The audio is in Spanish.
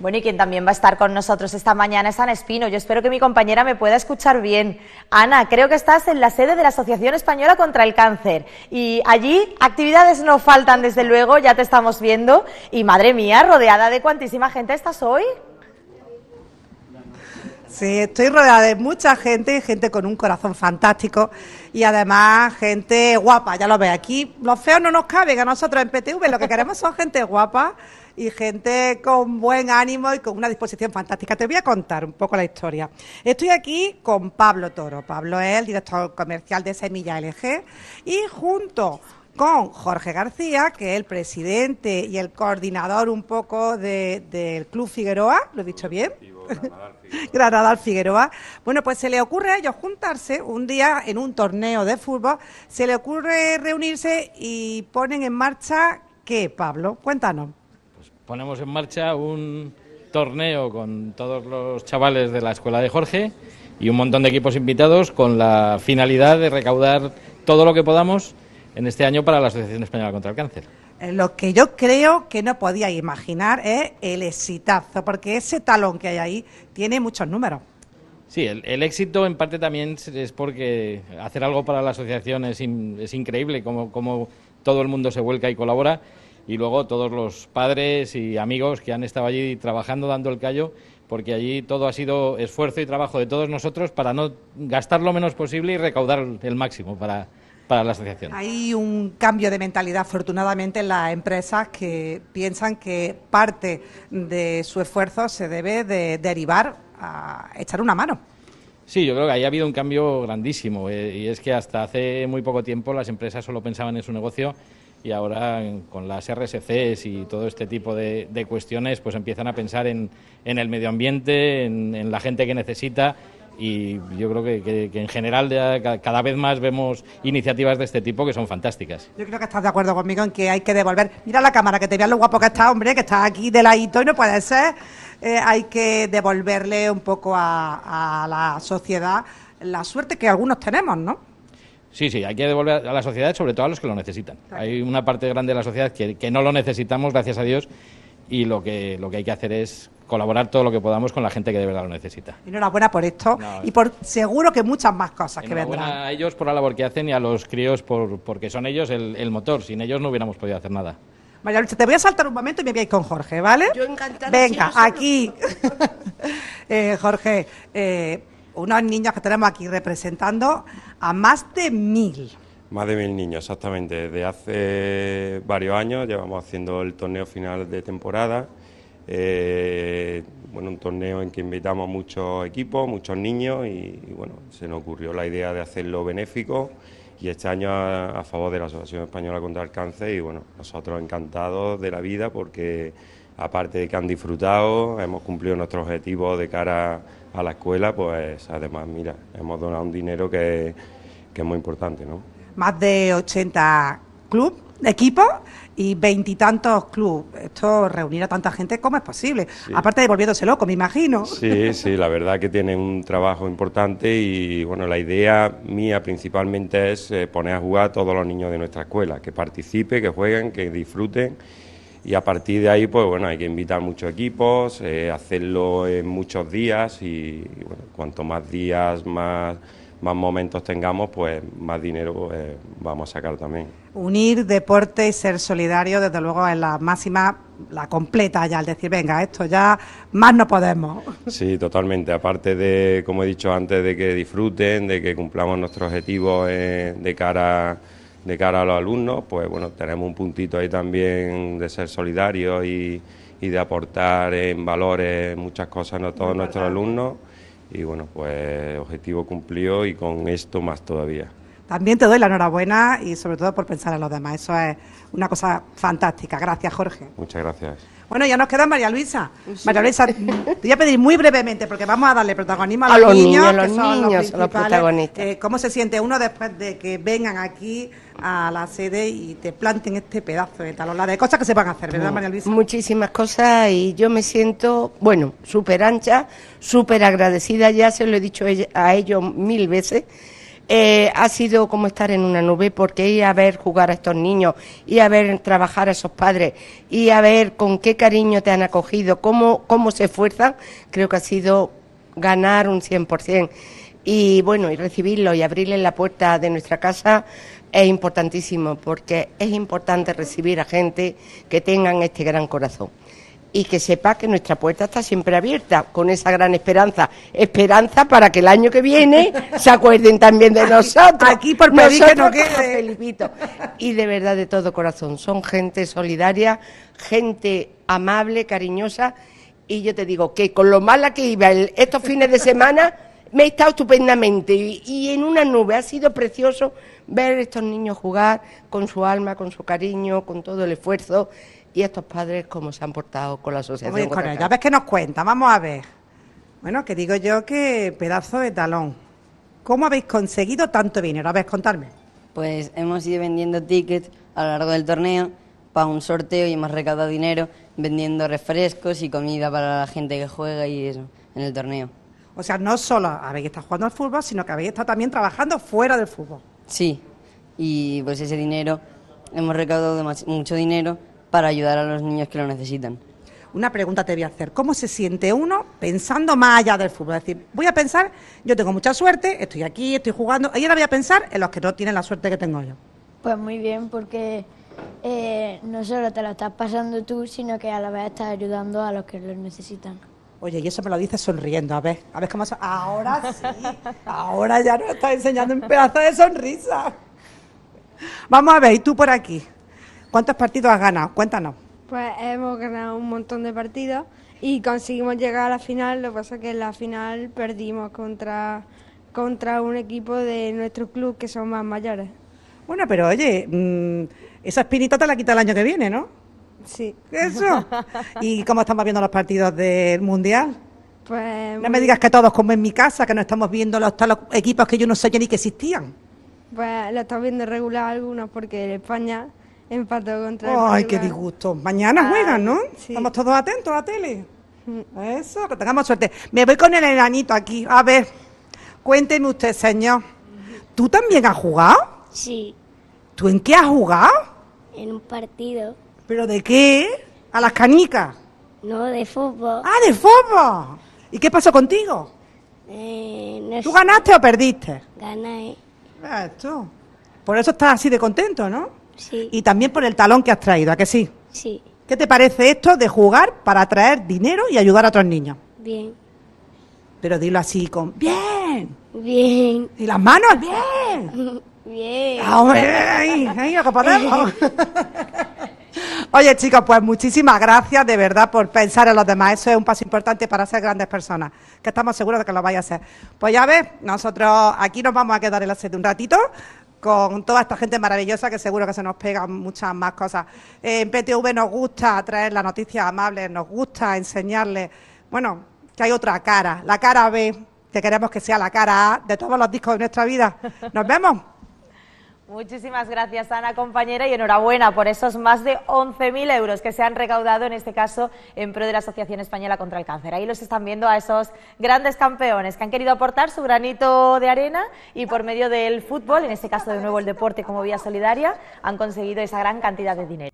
Bueno, y quien también va a estar con nosotros esta mañana es Ana Espino. Yo espero que mi compañera me pueda escuchar bien. Ana, creo que estás en la sede de la Asociación Española contra el Cáncer. Y allí actividades no faltan, desde luego, ya te estamos viendo. Y madre mía, rodeada de cuantísima gente estás hoy. Sí, estoy rodeada de mucha gente, y gente con un corazón fantástico y además gente guapa, ya lo veis, aquí los feos no nos caben a nosotros en PTV, lo que queremos son gente guapa y gente con buen ánimo y con una disposición fantástica. Te voy a contar un poco la historia. Estoy aquí con Pablo Toro. Pablo es el director comercial de Semilla LG y junto con Jorge García, que es el presidente y el coordinador un poco del Club Figueroa, lo he dicho bien. Granada Figueroa. Bueno, pues se le ocurre a ellos juntarse un día en un torneo de fútbol, se le ocurre reunirse y ponen en marcha qué, Pablo, cuéntanos. Pues ponemos en marcha un torneo con todos los chavales de la escuela de Jorge y un montón de equipos invitados con la finalidad de recaudar todo lo que podamos en este año para la Asociación Española contra el Cáncer. Eh, lo que yo creo que no podía imaginar es el exitazo, porque ese talón que hay ahí tiene muchos números. Sí, el, éxito en parte también es porque hacer algo para la asociación es, es increíble, como, como, todo el mundo se vuelca y colabora, y luego todos los padres y amigos que han estado allí trabajando, dando el callo, porque allí todo ha sido esfuerzo y trabajo de todos nosotros para no gastar lo menos posible y recaudar el máximo para, para la asociación. Hay un cambio de mentalidad, afortunadamente, en las empresas que piensan que parte de su esfuerzo se debe de derivar a echar una mano. Sí, yo creo que ahí ha habido un cambio grandísimo eh, y es que hasta hace muy poco tiempo las empresas solo pensaban en su negocio y ahora con las RSCs y todo este tipo de, cuestiones pues empiezan a pensar en, el medio ambiente, en, en la gente que necesita y yo creo que, en general cada vez más vemos iniciativas de este tipo que son fantásticas. Yo creo que estás de acuerdo conmigo en que hay que devolver. Mira la cámara, que te veas lo guapo que está, hombre, que está aquí de ladito y no puede ser. Eh, hay que devolverle un poco a, la sociedad la suerte que algunos tenemos, ¿no? Sí, sí, hay que devolver a la sociedad, sobre todo a los que lo necesitan. Hay una parte grande de la sociedad que, no lo necesitamos, gracias a Dios, y lo que, lo que hay que hacer es colaborar todo lo que podamos con la gente que de verdad lo necesita. Enhorabuena por esto y por seguro que muchas más cosas que vendrán. a ellos por la labor que hacen y a los críos porque son ellos el, motor. Sin ellos no hubiéramos podido hacer nada. María Lucha, te voy a saltar un momento y me voy a ir con Jorge, ¿vale? Yo encantada. Venga, aquí. Eh, Jorge, eh, unos niños que tenemos aquí representando a más de mil más de mil niños, exactamente. Desde hace varios años llevamos haciendo el torneo final de temporada. Eh, bueno, un torneo en que invitamos a muchos equipos, muchos niños y, bueno, se nos ocurrió la idea de hacerlo benéfico y este año a, favor de la Asociación Española contra el Cáncer y bueno, nosotros encantados de la vida porque aparte de que han disfrutado, hemos cumplido nuestro objetivo de cara a la escuela, pues además, mira, hemos donado un dinero que, que es muy importante, ¿no? más de 80 clubes, equipos y veintitantos clubes. Esto, reunir a tanta gente, ¿cómo es posible? Aparte de volviéndose loco, me imagino. Sí, sí, la verdad que tiene un trabajo importante y, bueno, la idea mía principalmente es eh, poner a jugar a todos los niños de nuestra escuela, que participen, que jueguen, que disfruten. Y a partir de ahí, pues bueno, hay que invitar muchos equipos, eh, hacerlo en muchos días y, bueno, cuanto más días, más más momentos tengamos, pues más dinero eh, vamos a sacar también. Unir deporte y ser solidario, desde luego, es la máxima, la completa ya, al decir, venga, esto ya más no podemos. Sí, totalmente. Aparte de, como he dicho antes, de que disfruten, de que cumplamos nuestro objetivo eh, de cara de cara a los alumnos, pues bueno, tenemos un puntito ahí también de ser solidarios y, de aportar en valores muchas cosas a todos nuestros alumnos y bueno, pues objetivo cumplió y con esto más todavía también te doy la enhorabuena y sobre todo por pensar en los demás. Eso es una cosa fantástica. Gracias, Jorge. Muchas gracias. Bueno, ya nos queda María Luisa. María Luisa, te voy a pedir muy brevemente, porque vamos a darle protagonismo a, los, niños, que los son los, protagonistas. Eh, ¿Cómo se siente uno después de que vengan aquí a la sede y te planten este pedazo de talón? La de cosas que se van a hacer, ¿verdad, María Luisa? Muchísimas cosas y yo me siento, bueno, súper ancha, súper agradecida. Ya se lo he dicho a ellos mil veces eh, ha sido como estar en una nube, porque ir a ver jugar a estos niños, ir a ver trabajar a esos padres, y a ver con qué cariño te han acogido, cómo, cómo se esfuerzan, creo que ha sido ganar un 100%. Y bueno, y recibirlo y abrirle la puerta de nuestra casa es importantísimo, porque es importante recibir a gente que tengan este gran corazón y que sepa que nuestra puerta está siempre abierta, con esa gran esperanza. Esperanza para que el año que viene se acuerden también de nosotros. Aquí por pedir Felipito. Y de verdad, de todo corazón, son gente solidaria, gente amable, cariñosa. Y yo te digo que con lo mala que iba estos fines de semana me he estado estupendamente y, en una nube. Ha sido precioso ver a estos niños jugar con su alma, con su cariño, con todo el esfuerzo y estos padres cómo se han portado con la asociación. bien, con nos cuenta, vamos a ver. Bueno, que digo yo que pedazo de talón. ¿Cómo habéis conseguido tanto dinero? A ver, contadme. Pues hemos ido vendiendo tickets a lo largo del torneo para un sorteo y hemos recaudado dinero vendiendo refrescos y comida para la gente que juega y eso en el torneo. O sea, no solo habéis estado jugando al fútbol, sino que habéis estado también trabajando fuera del fútbol. Sí, y pues ese dinero, hemos recaudado mucho dinero para ayudar a los niños que lo necesitan. Una pregunta te voy a hacer, ¿cómo se siente uno pensando más allá del fútbol? Es decir, voy a pensar, yo tengo mucha suerte, estoy aquí, estoy jugando, y ahora voy a pensar en los que no tienen la suerte que tengo yo. Pues muy bien, porque eh, no solo te la estás pasando tú, sino que a la vez estás ayudando a los que lo necesitan. Oye, y eso me lo dices sonriendo, a ver, a ver cómo... ahora sí, ahora ya nos está enseñando un pedazo de sonrisa. Vamos a ver, y tú por aquí, ¿cuántos partidos has ganado? Cuéntanos. Pues hemos ganado un montón de partidos y conseguimos llegar a la final, lo que pasa es que en la final perdimos contra, contra un equipo de nuestro club que son más mayores. Bueno, pero oye, mm, esa espinita te la quita el año que viene, ¿no? Sí. Eso. ¿Y cómo estamos viendo los partidos del Mundial? Pues... No me digas que todos, como en mi casa, que no estamos viendo los, equipos que yo no sabía ni que existían. Pues lo estamos viendo regular algunos porque España empató contra... ¡Ay, qué disgusto! Mañana ah, juegan, ¿no? Estamos todos atentos a la tele. Mm. Eso, que tengamos suerte. Me voy con el enanito aquí. A ver, cuéntenme usted, señor. ¿Tú también has jugado? Sí. ¿Tú en qué has jugado? En un partido. ¿Pero de qué? ¿A las canicas? No, de fútbol. Ah, de fútbol. ¿Y qué pasó contigo? Eh, ¿Tú ganaste o perdiste? Gané. Esto. Por eso estás así de contento, ¿no? Sí. Y también por el talón que has traído, ¿a que sí? Sí. ¿Qué te parece esto de jugar para traer dinero y ayudar a otros niños? Bien. Pero dilo así con bien. Bien. Y las manos bien. Bien. Ah, ¡Hombre! ¡Ahí, ahí Oye, chicos, pues muchísimas gracias de verdad por pensar en los demás. Eso es un paso importante para ser grandes personas, que estamos seguros de que lo vais a hacer. Pues ya ves, nosotros aquí nos vamos a quedar en la sede un ratito con toda esta gente maravillosa que seguro que se nos pegan muchas más cosas. En PTV nos gusta traer las noticias amables, nos gusta enseñarles, bueno, que hay otra cara, la cara B, que queremos que sea la cara A de todos los discos de nuestra vida. Nos vemos. Muchísimas gracias, Ana, compañera, y enhorabuena por esos más de 11.000 euros que se han recaudado, en este caso, en pro de la Asociación Española contra el Cáncer. Ahí los están viendo a esos grandes campeones que han querido aportar su granito de arena y por medio del fútbol, en este caso de nuevo el deporte como vía solidaria, han conseguido esa gran cantidad de dinero.